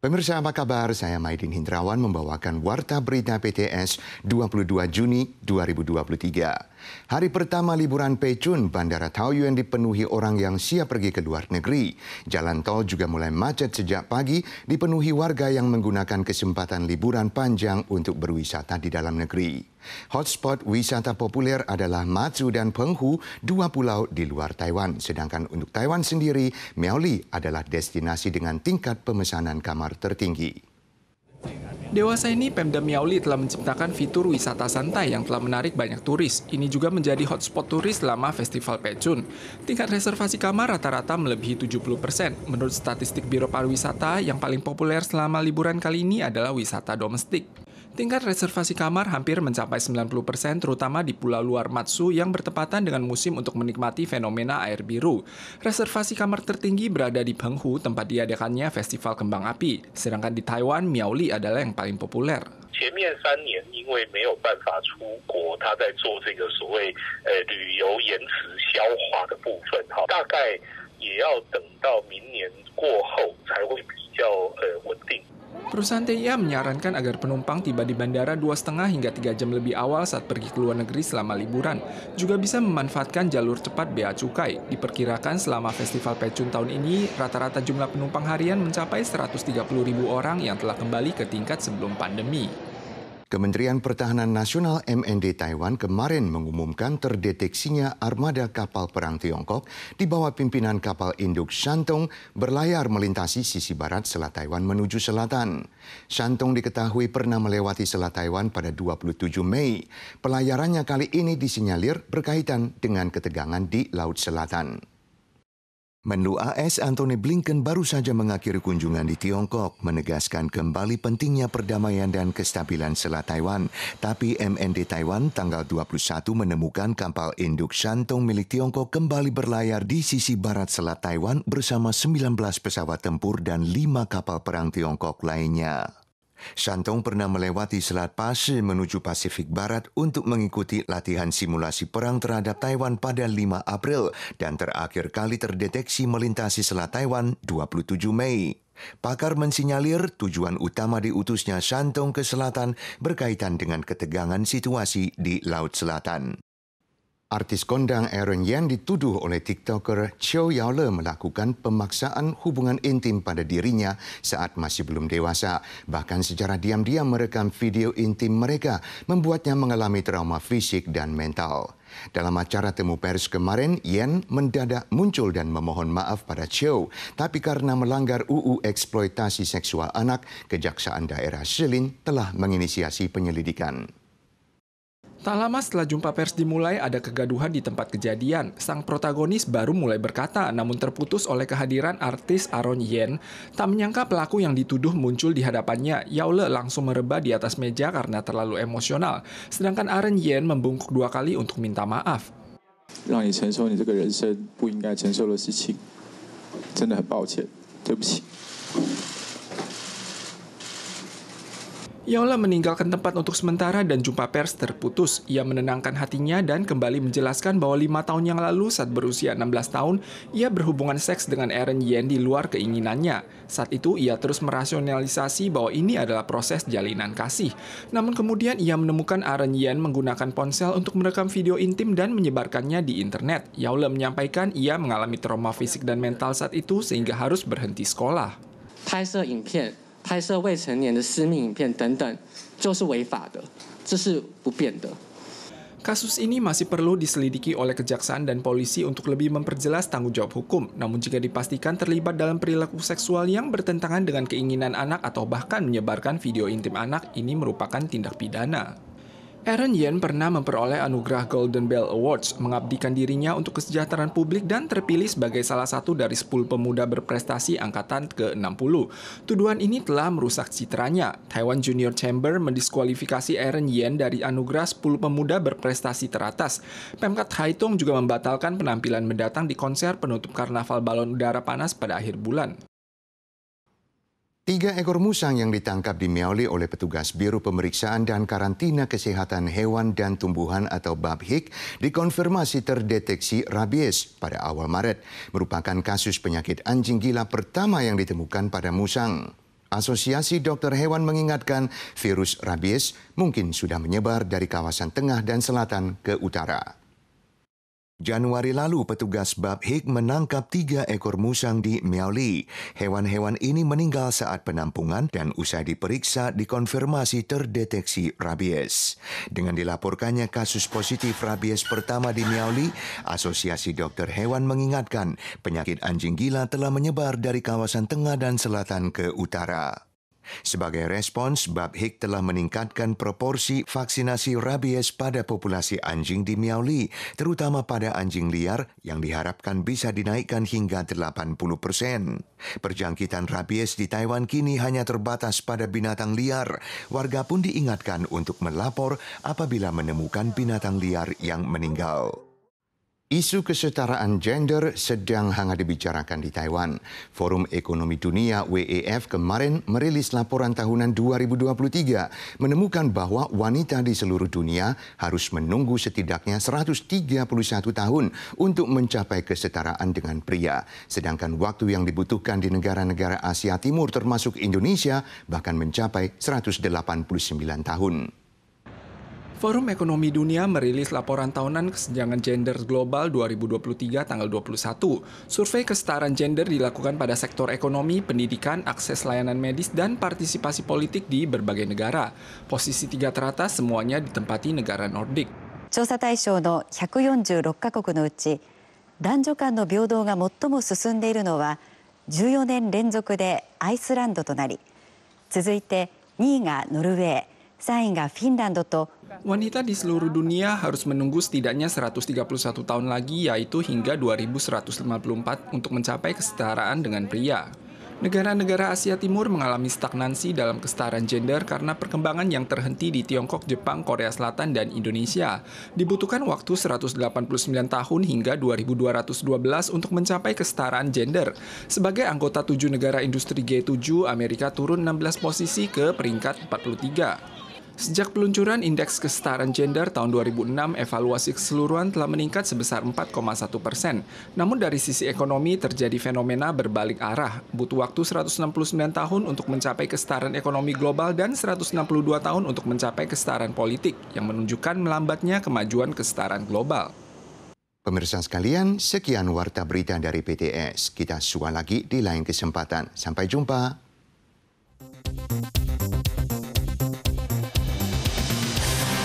Pemirsa apa kabar? Saya Maidin Hindrawan membawakan Warta Berita PTS 22 Juni 2023. Hari pertama liburan Pecun, Bandara Taoyuan dipenuhi orang yang siap pergi ke luar negeri. Jalan tol juga mulai macet sejak pagi, dipenuhi warga yang menggunakan kesempatan liburan panjang untuk berwisata di dalam negeri. Hotspot wisata populer adalah Matsu dan Penghu, dua pulau di luar Taiwan. Sedangkan untuk Taiwan sendiri, Miaoli adalah destinasi dengan tingkat pemesanan kamar tertinggi. Dewasa ini, Pemda Miaoli telah menciptakan fitur wisata santai yang telah menarik banyak turis. Ini juga menjadi hotspot turis selama Festival Pecun. Tingkat reservasi kamar rata-rata melebihi 70 persen. Menurut statistik Biro Pariwisata, yang paling populer selama liburan kali ini adalah wisata domestik. Tingkat reservasi kamar hampir mencapai 90% terutama di Pulau Luar Matsu yang bertepatan dengan musim untuk menikmati fenomena air biru. Reservasi kamar tertinggi berada di Penghu tempat diadakannya Festival Kembang Api. Sedangkan di Taiwan, Miaoli adalah yang paling populer. 前面三年因为没有办法出国，他在做这个所谓呃旅游延迟消化的部分，哈，大概也要等到明年过后才会比较呃稳定。Perusahaan TIA menyarankan agar penumpang tiba di bandara dua 2,5 hingga tiga jam lebih awal saat pergi ke luar negeri selama liburan. Juga bisa memanfaatkan jalur cepat bea cukai. Diperkirakan selama Festival Pecun tahun ini, rata-rata jumlah penumpang harian mencapai 130 ribu orang yang telah kembali ke tingkat sebelum pandemi. Kementerian Pertahanan Nasional MND Taiwan kemarin mengumumkan terdeteksinya armada kapal perang Tiongkok di bawah pimpinan kapal induk Shantung berlayar melintasi sisi barat Selat Taiwan menuju selatan. Shantung diketahui pernah melewati Selat Taiwan pada 27 Mei. Pelayarannya kali ini disinyalir berkaitan dengan ketegangan di Laut Selatan. Menlu AS Anthony Blinken baru saja mengakhiri kunjungan di Tiongkok, menegaskan kembali pentingnya perdamaian dan kestabilan Selat Taiwan. Tapi MND Taiwan tanggal 21 menemukan kapal induk Shantung milik Tiongkok kembali berlayar di sisi barat Selat Taiwan bersama 19 pesawat tempur dan 5 kapal perang Tiongkok lainnya. Shantong pernah melewati Selat Pasir menuju Pasifik Barat untuk mengikuti latihan simulasi perang terhadap Taiwan pada 5 April dan terakhir kali terdeteksi melintasi Selat Taiwan 27 Mei. Pakar mensinyalir tujuan utama diutusnya Shantong ke selatan berkaitan dengan ketegangan situasi di Laut Selatan. Artis kondang Aaron Yan dituduh oleh TikToker Chow Yao Le melakukan pemaksaan hubungan intim pada dirinya saat masih belum dewasa. Bahkan secara diam-diam merekam video intim mereka, membuatnya mengalami trauma fisik dan mental. Dalam acara temu pers kemarin, Yen mendadak muncul dan memohon maaf pada Chow. Tapi karena melanggar UU eksploitasi seksual anak, Kejaksaan Daerah Selin telah menginisiasi penyelidikan. Tak lama setelah jumpa pers dimulai, ada kegaduhan di tempat kejadian. Sang protagonis baru mulai berkata, namun terputus oleh kehadiran artis Aaron Yen. Tak menyangka pelaku yang dituduh muncul di hadapannya. Yaule langsung mereba di atas meja karena terlalu emosional. Sedangkan Aaron Yen membungkuk dua kali untuk minta maaf. Yola meninggalkan tempat untuk sementara dan jumpa pers terputus. Ia menenangkan hatinya dan kembali menjelaskan bahwa lima tahun yang lalu saat berusia 16 tahun, ia berhubungan seks dengan Aaron Yen di luar keinginannya. Saat itu, ia terus merasionalisasi bahwa ini adalah proses jalinan kasih. Namun kemudian ia menemukan Aaron Yen menggunakan ponsel untuk merekam video intim dan menyebarkannya di internet. Yola menyampaikan ia mengalami trauma fisik dan mental saat itu sehingga harus berhenti sekolah. 拍摄未成年的私密影片等等，就是违法的，这是不变的。Kasus ini masih perlu diselidiki oleh kejaksaan dan polisi untuk lebih memperjelas tanggung jawab hukum. Namun jika dipastikan terlibat dalam perilaku seksual yang bertentangan dengan keinginan anak atau bahkan menyebarkan video intim anak, ini merupakan tindak pidana. Aaron Yen pernah memperoleh anugerah Golden Bell Awards, mengabdikan dirinya untuk kesejahteraan publik dan terpilih sebagai salah satu dari 10 pemuda berprestasi angkatan ke-60. Tuduhan ini telah merusak citranya. Taiwan Junior Chamber mendiskualifikasi Aaron Yen dari anugerah 10 pemuda berprestasi teratas. Pemkat Haitong juga membatalkan penampilan mendatang di konser penutup Karnaval Balon Udara Panas pada akhir bulan. Tiga ekor musang yang ditangkap di Miaoli oleh petugas Biro Pemeriksaan dan Karantina Kesehatan Hewan dan Tumbuhan atau BABHIK dikonfirmasi terdeteksi rabies pada awal Maret. Merupakan kasus penyakit anjing gila pertama yang ditemukan pada musang. Asosiasi Dokter Hewan mengingatkan virus rabies mungkin sudah menyebar dari kawasan tengah dan selatan ke utara. Januari lalu, petugas Bab Hik menangkap tiga ekor musang di Miaoli. Hewan-hewan ini meninggal saat penampungan dan usai diperiksa dikonfirmasi terdeteksi rabies. Dengan dilaporkannya kasus positif rabies pertama di Miaoli, Asosiasi Dokter Hewan mengingatkan penyakit anjing gila telah menyebar dari kawasan tengah dan selatan ke utara. Sebagai respons, Babhik telah meningkatkan proporsi vaksinasi rabies pada populasi anjing di Miaoli, terutama pada anjing liar yang diharapkan bisa dinaikkan hingga 80 persen. Perjangkitan rabies di Taiwan kini hanya terbatas pada binatang liar. Warga pun diingatkan untuk melapor apabila menemukan binatang liar yang meninggal. Isu kesetaraan gender sedang hangat dibicarakan di Taiwan. Forum Ekonomi Dunia WEF kemarin merilis laporan tahunan 2023 menemukan bahwa wanita di seluruh dunia harus menunggu setidaknya 131 tahun untuk mencapai kesetaraan dengan pria. Sedangkan waktu yang dibutuhkan di negara-negara Asia Timur termasuk Indonesia bahkan mencapai 189 tahun. Forum Ekonomi Dunia merilis laporan tahunan kesenjangan gender global 2023 tanggal 21. Survei kesetaraan gender dilakukan pada sektor ekonomi, pendidikan, akses layanan medis, dan partisipasi politik di berbagai negara. Posisi tiga teratas semuanya ditempati negara Nordik. 調査対象の年連続でアイスランドとなり続いて2位がノルウェー sehingga Finland Wanita di seluruh dunia harus menunggu setidaknya 131 tahun lagi yaitu hingga 2154 untuk mencapai kesetaraan dengan pria. Negara-negara Asia Timur mengalami stagnansi dalam kesetaraan gender karena perkembangan yang terhenti di Tiongkok, Jepang, Korea Selatan, dan Indonesia. Dibutuhkan waktu 189 tahun hingga 2212 untuk mencapai kesetaraan gender. Sebagai anggota tujuh negara industri G7, Amerika turun 16 posisi ke peringkat 43. Sejak peluncuran Indeks Kesetaraan Gender tahun 2006, evaluasi keseluruhan telah meningkat sebesar 4,1 persen. Namun dari sisi ekonomi terjadi fenomena berbalik arah. Butuh waktu 169 tahun untuk mencapai kesetaraan ekonomi global dan 162 tahun untuk mencapai kesetaraan politik, yang menunjukkan melambatnya kemajuan kesetaraan global. Pemirsa sekalian, sekian warta berita dari PTS. Kita sua lagi di lain kesempatan. Sampai jumpa.